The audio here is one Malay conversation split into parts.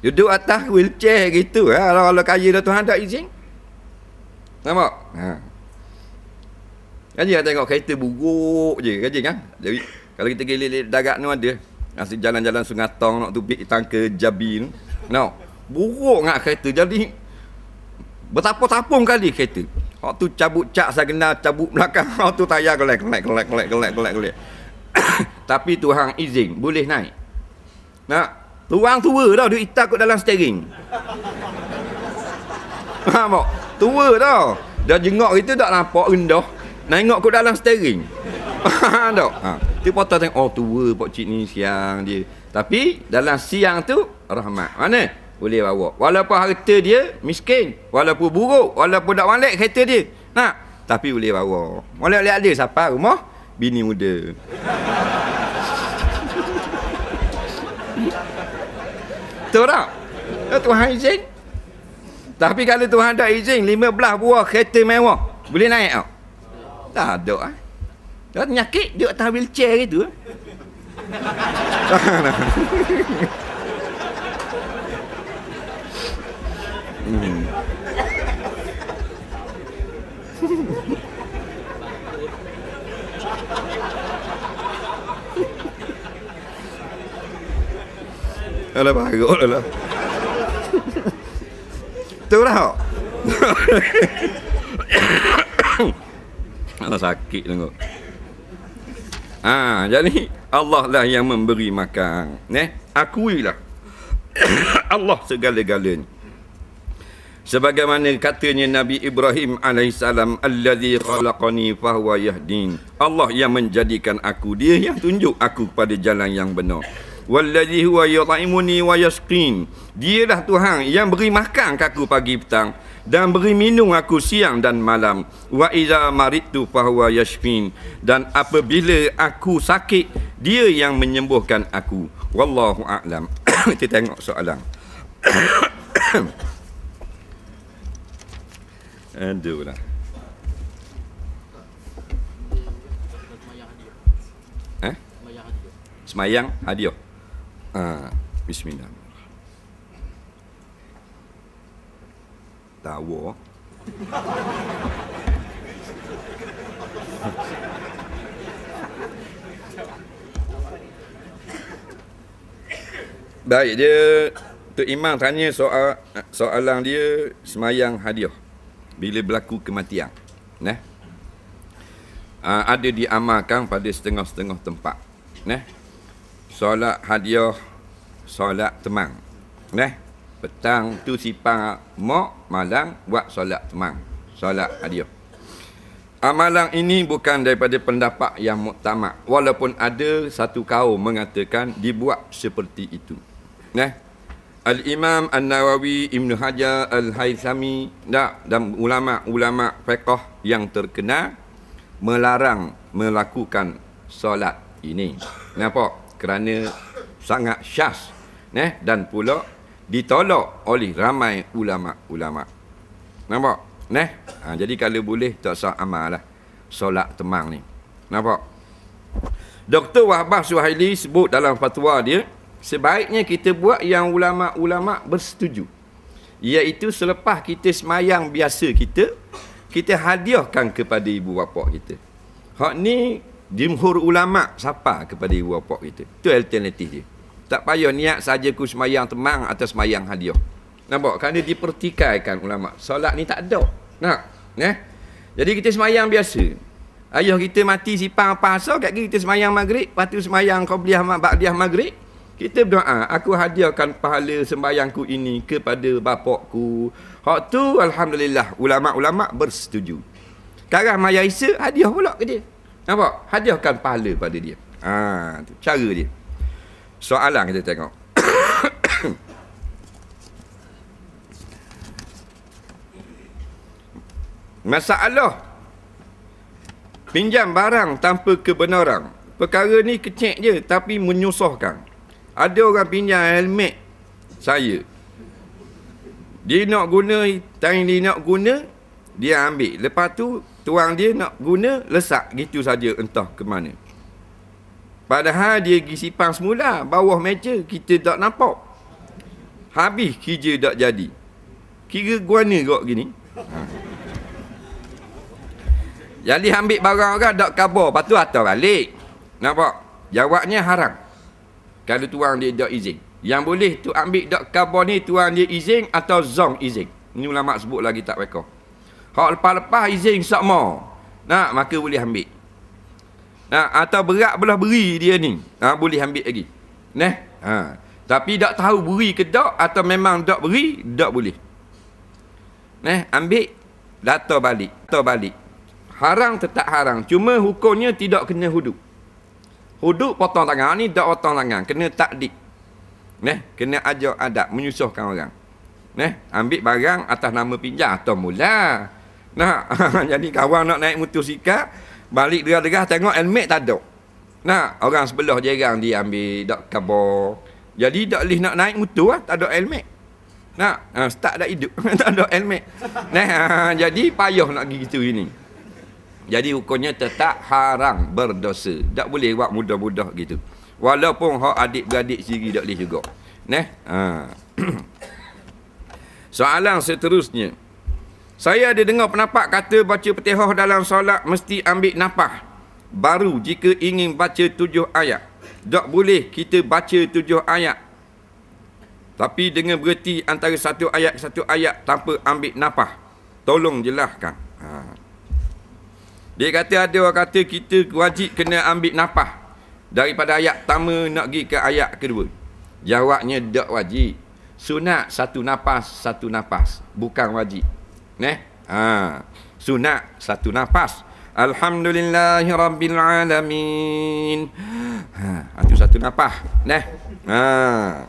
Duduk atas wheelchair gitu ya. Kalau, kalau kaya dah Tuhan tak izin. Nampak? Ha. Kaji tengok kereta buruk je. Kaji kan? Jadi, kalau kita pergi darat ni ada. Nasi jalan-jalan sungai tong nak tupik tangka jabi ni. No. Buruk nak kereta. Jadi, bertapung-tapung kali kereta. Hak tu cabut cak saya kenal cabut belakang. Hak tu tayar kelek kelek kelek kelek kelek kelek. Tapi Tuhan izin. Boleh naik. Nak? Orang tua tau duit hitam kat dalam steering. Faham tak? Tua tau. Dah jengok itu tak nampak rendah. Nengok kat dalam steering. Faham tak? Ha. Dia patah tengok, oh tua pak cik ni siang dia. Tapi dalam siang tu, rahmat. Mana? Boleh bawa. Walaupun harta dia miskin. Walaupun buruk. Walaupun tak walek kereta dia. Nah, Tapi boleh bawa. Walaupun dia siapa rumah? Bini muda. kereta tak? Ya, Tuhan izin. Tapi kalau Tuhan tak izin, 15 buah kereta mewah. Boleh naik tak? Tak ada. Eh? Dia penyakit, dia tak ambil chair gitu. Eh. hmm. Lah. sakit tengok. 要来把海给我了，对不啦？哈，哈，哈，哈，哈，哈，哈，哈，ha, jadi Allah lah yang memberi makan. neh. akuilah Allah segala-galanya. Sebagaimana katanya Nabi Ibrahim alaihissalam allazi khalaqani fahuwa yahdin. Allah yang menjadikan aku, dia yang tunjuk aku kepada jalan yang benar wallazi huwa yut'imuni wa yasqin dialah tuhan yang beri makan aku pagi petang dan beri minum aku siang dan malam wa iza maridtu fahuwa yashfin dan apabila aku sakit dia yang menyembuhkan aku wallahu a'lam kita tengok soalan aduh lah eh? Semayang hadiah. Ha, Bismillahirrahmanirrahim. Tawa. Baik dia tu Imam tanya soal soalan dia semayang hadiah bila berlaku kematian. Nah. Uh, ha, ada diamalkan pada setengah-setengah tempat. Nah solat hadiah solat temang neh petang tu sipang mak malang buat solat temang solat hadiah Amalan ini bukan daripada pendapat yang muktamad walaupun ada satu kaum mengatakan dibuat seperti itu. Nah, Al-Imam An-Nawawi Ibn Hajar Al-Haythami dan dan ulama-ulama fiqh yang terkenal melarang melakukan solat ini. Kenapa? kerana sangat syas eh? dan pula ditolak oleh ramai ulama-ulama. Nampak? Neh. Ha, jadi kalau boleh tak sah amal lah. Solat temang ni. Nampak? Dr. Wahbah Suhaili sebut dalam fatwa dia, sebaiknya kita buat yang ulama-ulama bersetuju. Iaitu selepas kita semayang biasa kita, kita hadiahkan kepada ibu bapa kita. Hak ni jimhur ulama siapa kepada ibu bapa kita itu alternatif dia tak payah niat saja ku semayang temang atau semayang hadiah nampak kan dia dipertikaikan ulama solat ni tak ada nak eh jadi kita semayang biasa ayah kita mati sipang pasal kat kita semayang maghrib lepas tu semayang qabliyah ba'diyah maghrib kita berdoa aku hadiahkan pahala sembahyangku ini kepada bapakku hak tu alhamdulillah ulama-ulama bersetuju sekarang maya isa hadiah pula ke dia Nampak? Hadiahkan pahala pada dia. Ha, tu, cara dia. Soalan kita tengok. Masalah Pinjam barang tanpa kebenaran Perkara ni kecek je Tapi menyusahkan Ada orang pinjam helmet Saya Dia nak guna Tangan dia nak guna Dia ambil Lepas tu tuang dia nak guna lesak gitu saja entah ke mana padahal dia pergi simpan semula bawah meja kita tak nampak habis kerja tak jadi kira guana kot gini ha. Jadi ambil barang orang dak kabar, lepas tu atas balik. Nampak? Jawabnya haram. Kalau tuang dia dak izin. Yang boleh tu ambil dak kabar ni tuang dia izin atau zong izin. Ini ulama sebut lagi tak rekod. Kalau lepas-lepas izin sama. Nak, maka boleh ambil. Nak, atau berat belah beri dia ni. Ha, boleh ambil lagi. Neh. Ha. Tapi tak tahu beri ke tak atau memang tak beri, tak boleh. Neh, ambil data balik. Data balik. Harang tetap harang, Cuma hukumnya tidak kena hudud. Hudud potong tangan ni tak potong tangan. Kena takdik. Neh, kena ajar adab menyusahkan orang. Neh, ambil barang atas nama pinjam atau mula. Nah, jadi kawan nak naik motosikal, balik derah-derah tengok helmet tak ada. Nah, orang sebelah jerang dia ambil dak kabar. Jadi dak leh nak naik motor ah, tak ada helmet. Nah, ha, start dak hidup, tak ada helmet. Nah, ah, jadi payah nak gitu ini. Jadi hukumnya tetap haram berdosa. Tak boleh buat mudah-mudah gitu. Walaupun hak adik-beradik sendiri tak boleh juga. Nah, ha. Soalan seterusnya. Saya ada dengar pendapat kata baca petihah dalam solat mesti ambil nafah. Baru jika ingin baca tujuh ayat. Tak boleh kita baca tujuh ayat. Tapi dengan berhenti antara satu ayat ke satu ayat tanpa ambil nafah. Tolong jelaskan. Ha. Dia kata ada orang kata kita wajib kena ambil nafah. Daripada ayat pertama nak pergi ke ayat kedua. Jawabnya tak wajib. Sunat satu nafas, satu nafas. Bukan wajib. Neh. Ha. Sunat satu nafas. Alhamdulillahirrabbilalamin. Ha. Itu satu nafas. Neh. Ha.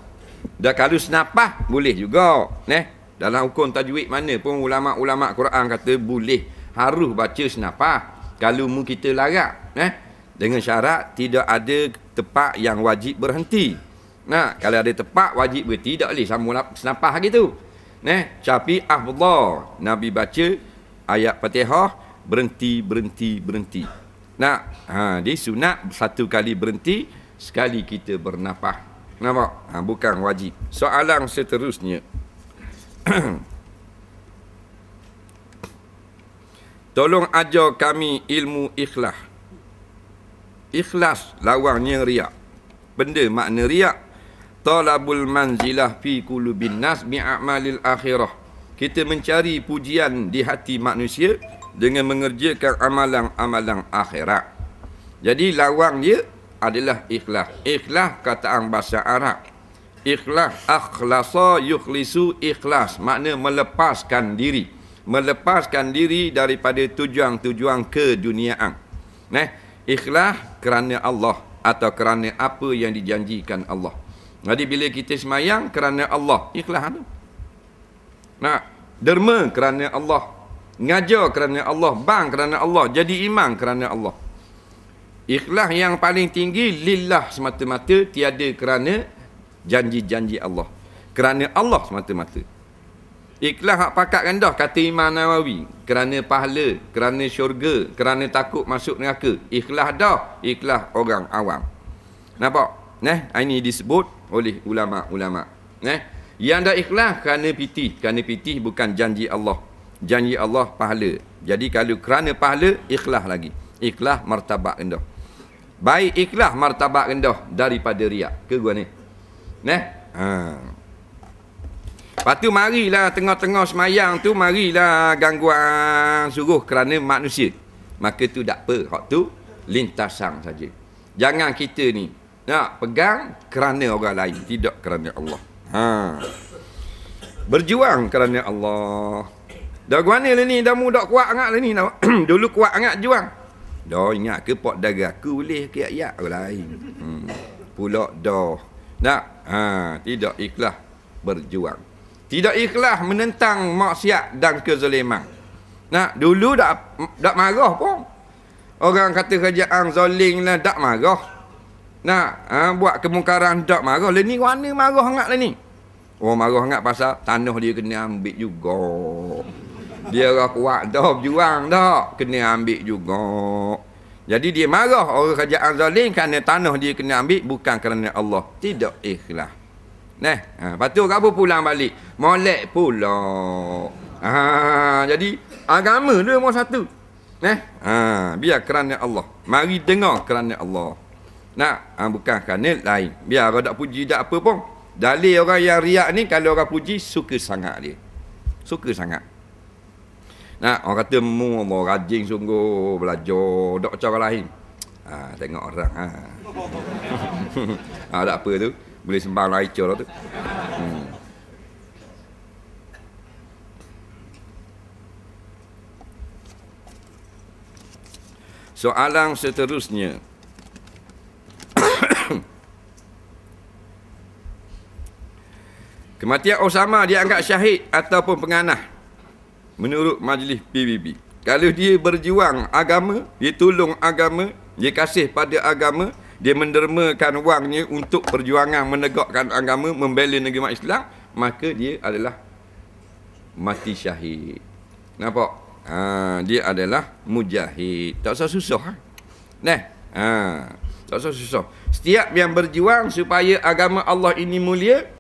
Dah kalau senapah, boleh juga. Neh. Dalam hukum tajwid mana pun ulama-ulama Quran kata boleh harus baca senapah. Kalau mu kita larak. Neh. Dengan syarat tidak ada tepak yang wajib berhenti. Nah, kalau ada tepak wajib berhenti, tak boleh sambung senapah gitu ne tapi afdal nabi baca ayat fatihah berhenti berhenti berhenti Nah, ha di sunat satu kali berhenti sekali kita bernafas nampak ha, bukan wajib soalan seterusnya Tolong ajar kami ilmu ikhlas. Ikhlas lawannya riak. Benda makna riak talabul manzilah fi kulubin nas bi'amalil akhirah. Kita mencari pujian di hati manusia dengan mengerjakan amalan-amalan akhirat. Jadi lawang dia adalah ikhlas. Ikhlas kata ang bahasa Arab. Ikhlas akhlasa yukhlisu ikhlas. Makna melepaskan diri. Melepaskan diri daripada tujuan-tujuan keduniaan. Nah, ikhlas kerana Allah atau kerana apa yang dijanjikan Allah. Jadi bila kita semayang kerana Allah, ikhlas tu. Nak derma kerana Allah, ngajar kerana Allah, bang kerana Allah, jadi imam kerana Allah. Ikhlas yang paling tinggi lillah semata-mata tiada kerana janji-janji Allah. Kerana Allah semata-mata. Ikhlas hak pakat rendah kan kata Imam Nawawi. Kerana pahala, kerana syurga, kerana takut masuk neraka. Ikhlas dah, ikhlas orang awam. Nampak? neh ini disebut oleh ulama-ulama. Eh? Yang dah ikhlas kerana piti. Kerana piti bukan janji Allah. Janji Allah pahala. Jadi kalau kerana pahala, ikhlas lagi. Ikhlas martabak rendah. Baik ikhlas martabak rendah daripada riak. Ke gua ni? Eh? Ha. Lepas tu marilah tengah-tengah semayang tu marilah gangguan suruh kerana manusia. Maka tu tak apa. Hak tu lintasan saja. Jangan kita ni nak pegang kerana orang lain, tidak kerana Allah. Ha. Berjuang kerana Allah. Dah guana lah ni dah muda kuat sangat lah ni dulu kuat sangat juang. Dah ingat ke pak dagaku boleh ke ayat orang lain. Hmm. Pula dah. Nak, ha, tidak ikhlas berjuang. Tidak ikhlas menentang maksiat dan kezaliman. Nak, dulu dah dah marah pun. Orang kata kerjaan zaling lah, dah marah. Nak ha, buat kemungkaran tak marah. Lah ni mana marah sangat lah ni? Oh marah sangat pasal tanah dia kena ambil juga. Dia orang kuat dah berjuang dah. Kena ambil juga. Jadi dia marah orang kerajaan zalim kerana tanah dia kena ambil bukan kerana Allah. Tidak ikhlas. Nah, ha, lepas tu kamu pulang balik. Molek pula. Ha, jadi agama dia nombor satu. Nah, ha, biar kerana Allah. Mari dengar kerana Allah. Nak? Ha, bukan kerana lain. Biar orang tak puji tak apa pun. Dalil orang yang riak ni kalau orang puji suka sangat dia. Suka sangat. Nak? Orang kata mu mau rajin sungguh belajar dak cara lain. Ha, tengok orang ha. ha tak apa tu. Boleh sembang lain cara tu. Hmm. Soalan seterusnya. Kematian Osama dia dianggap syahid ataupun penganah menurut majlis PBB. Kalau dia berjuang agama, dia tolong agama, dia kasih pada agama, dia mendermakan wangnya untuk perjuangan menegakkan agama, membela negara Islam, maka dia adalah mati syahid. Nampak? Ha, dia adalah mujahid. Tak usah susah. Ha? Nah, ha, tak usah susah. Setiap yang berjuang supaya agama Allah ini mulia,